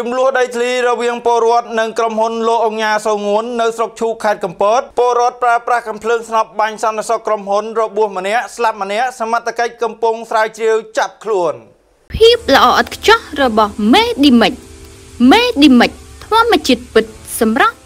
ចំនួនដីធ្លីរវាងពលរដ្ឋនិងក្រុមហ៊ុនលោកអង្ញាសូងួននៅស្រុកឈូកខេត្តកំពតពលរដ្ឋប្រើប្រាស់កំភ្លើងស្នប់បាញ់សន្តិសុខក្រុមហ៊ុនរបួសម្នាក់ស្លាប់ម្នាក់សមត្ថកិច្ចកំពុងស្រាវជ្រាវចាប់ខ្លួនភាពល្អឥតខ្ចោះរបស់មេឌីមិច មេឌីមិចធម្មជាតិពិតសម្រាប់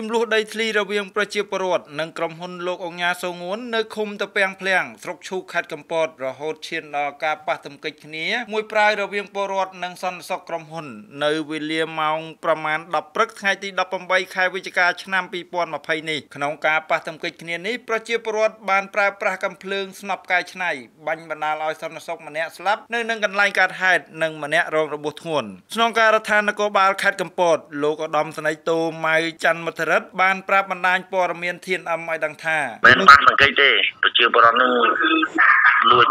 ចំនួនដីធ្លីរវាងប្រជាពលរដ្ឋនិងក្រុមហ៊ុនលោកអង្គការសូងួននៅឃុំតាពាំងភ្លាំងស្រុកឈូខេត្តកំពត រហូតឈានដល់ការប៉ះទង្គិចគ្នា មួយប្រាយរវាងពលរដ្ឋនិងសន្តិសុខក្រុមហ៊ុននៅវេលាម៉ោងប្រមាណ10ព្រឹកថ្ងៃទី18ខែវិច្ឆិកាឆ្នាំ2020នេះក្នុងការប៉ះទង្គិចគ្នានេះប្រជាពលរដ្ឋបានប្រើប្រាស់កាំភ្លើងស្នប់កាយឆ្នៃបាញ់បណ្ដាលឲ្យសន្តិសុខម្នាក់ស្លាប់នៅនឹងកន្លែងកើតហេតុនិងម្នាក់រងរបួសធ្ងន់ស្នងការដ្ឋាននគរបាលខេត្តកំពតលោកឧត្តមស្នេហ៍តូម៉ៅច័ន្ទមធរិទ្ធបានប្រាប់បណ្ដាញព័ត៌មាន TNM ឲ្យដឹងថាមិនបានសង្កេតទេប្រជាពលរដ្ឋនឹងលួច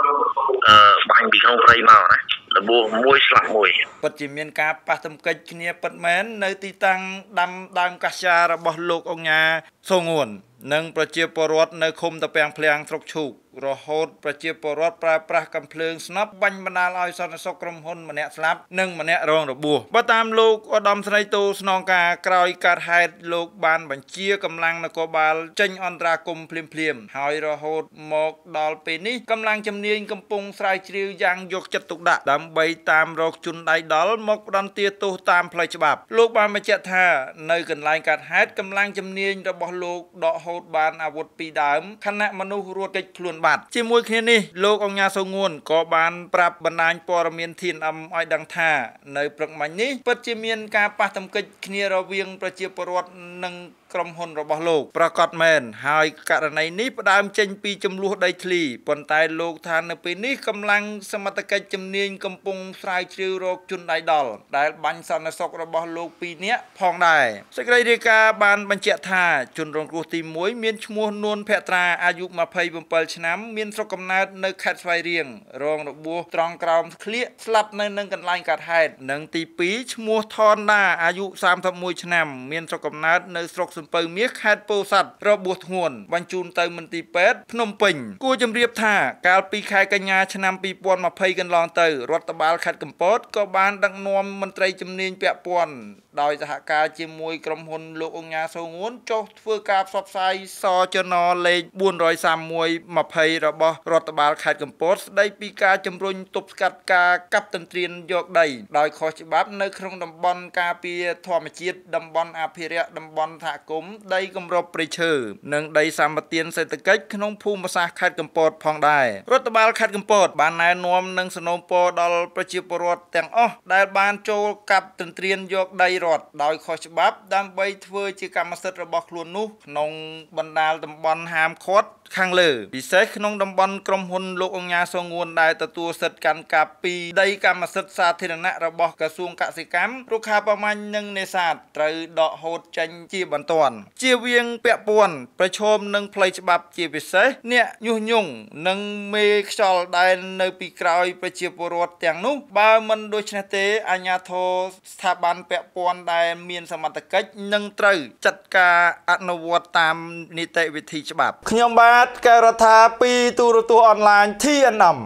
អឺបាញ់ពីក្នុងព្រៃមកណាលបួមួយ ស្លាប់មួយពិតជាមានការប៉ះទង្គិចគ្នាពិតមែននៅទីតាំងដាំដើមកាសយ៉ារបស់ លោកអង្គាសូងួន និងប្រជាពលរដ្ឋនៅឃុំតាពាំងភ្លៀងស្រុកឈូករហូតប្រជាពលរដ្ឋប្រើប្រាស់កំភ្លើងស្នប់បាញ់បណ្ដាលឲ្យសន្តិសុខក្រុមហ៊ុន ម្នាក់ស្លាប់និងម្នាក់រងរបួសបើតាមលោកឧត្តមស្រីតូស្នងការក្រោយកើតហេតុលោកបានបញ្ជាកម្លាំងនគរបាល ចេញអន្តរាគមន៍ភ្លាមភ្លាមហើយរហូត មកដល់ពេលនេះកម្លាំងជំនាញកំពុង ស្រាវជ្រាវយ៉ាងយកចិត្តទុកដាក់ដើម្បីតាមរក ជនដៃដល់មកផ្ដន្ទាទោសតាមផ្លូវច្បាប់លោកបានបញ្ជាក់ថានៅកន្លែងកើតហេតុកម្លាំងជំនាញរបស់លោកដកហូត បានអាវុធពីរដើមខណៈមនុស្សរត់គេចខ្លួនបត្តិជាមួយគ្នានេះលោកអង្គាសូងួនក៏បានប្រាប់បណ្ដាញ ព័ត៌មាន TNM ឲ្យដឹងថានៅព្រឹកមិញនេះពិតជាមានការប៉ះទង្គិចគ្នារវាង ប្រជាពលរដ្ឋនិងក្រុមហ៊ុនរបស់លោកប្រកាសមែន ហើយករណីនេះផ្ដើមចេញពីចំនួនដីធ្លីប៉ុន្តែលោកថានៅពេលនេះកម្លាំងសមត្ថកិច្ចជំនាញកំពុងស្រាវជ្រាវរកជនដៃដល់ដែលបាញ់សន្តិសុខរបស់លោក2នាក់ផងដែរសេចក្តីរាយការណ៍បានបញ្ជាក់ថាជនរងគ្រោះទី1មានឈ្មោះនួនភត្រាអាយុ27ឆ្នាំ មានស្រុកកំណើតនៅខេត្តស្វាយរៀងរងរបួសត្រង់ក្រោមក្លៀកស្លាប់នៅនឹងកន្លែងកើតហេតុនិងទី2ឈ្មោះថនដាអាយុ31ឆ្នាំមានស្រុកកំណើតនៅស្រុកសំសំពៅមាសខេត្តពោធិ៍សាត់របួសធ្ងន់បញ្ជូនទៅមន្ទីរពេទ្យភ្នំពេញគួរជម្រាបថាកាលពីខែកញ្ញាឆ្នាំ2020កន្លងទៅរដ្ឋបាលខេត្តកំពតក៏បានដឹកនាំមន្ត្រីជំនាញពាក់ព័ន្ធដោយសហការជាមួយក្រុមហ៊ុនលោកអង្ញាសូងួនចុះធ្វើការផ្សព្វផ្សាយសចនលេខ431 20របស់រដ្ឋបាលខេត្តកំពតស្ដីពីការជំរុញទប់ស្កាត់ការកាប់ទន្ទ្រានយកដីដោយខុសច្បាប់នៅក្នុងតំបន់ការពារធម្មជាតិតំបន់អភិរក្សតំបន់សហគមន៍មដីគម្របព្រៃឈើនិងដីសម្បទានសេដ្ឋកិច្ចក្នុងភូមិសាស្ត្រខេត្តកំពតផងដែររដ្ឋបាលខេត្តកំពតបានណែនាំនិងសនំពរដល់ប្រជាពលរដ្ឋទាំងអស់ដែលបានចូលកាប់ទន្ទ្រានយកដីរដ្ឋដោយខុសច្បាប់ដើម្បីធ្វើជាកម្មសិទ្ធិរបស់ខ្លួននោះក្នុងបណ្ដាលតំបន់ហាមឃាត់ខាងលើពិសេសក្នុងតំបន់ក្រុមហ៊ុនលោកអង្ញាសងួនដែលទទួលសិទ្ធិកាន់កាប់ពីដីកម្មសិទ្ធិសាធារណៈរបស់ក្រសួងកសិកម្មរុក្ខាប្រមាញ់និងនេសាទត្រូវដកហូតចេញជាបន្ទាន់ ជាវៀងពាក់ព័ន្ធប្រឈមនឹងផ្លូវច្បាប់ជាពិសេសអ្នកញុះញង់និងមេខ្យល់ដែលនៅពីក្រោយប្រជាពលរដ្ឋទាំងនោះ បើមិនដូច្នេះទេអាជ្ញាធរស្ថាប័នពាក់ព័ន្ធដែលមាន សមត្ថកិច្ចនឹងត្រូវចាត់ការអនុវត្តតាមនីតិវិធីច្បាប់ខ្ញុំបាទតកែរដ្ឋាពីទូរទស្សន៍អនឡាញ TNM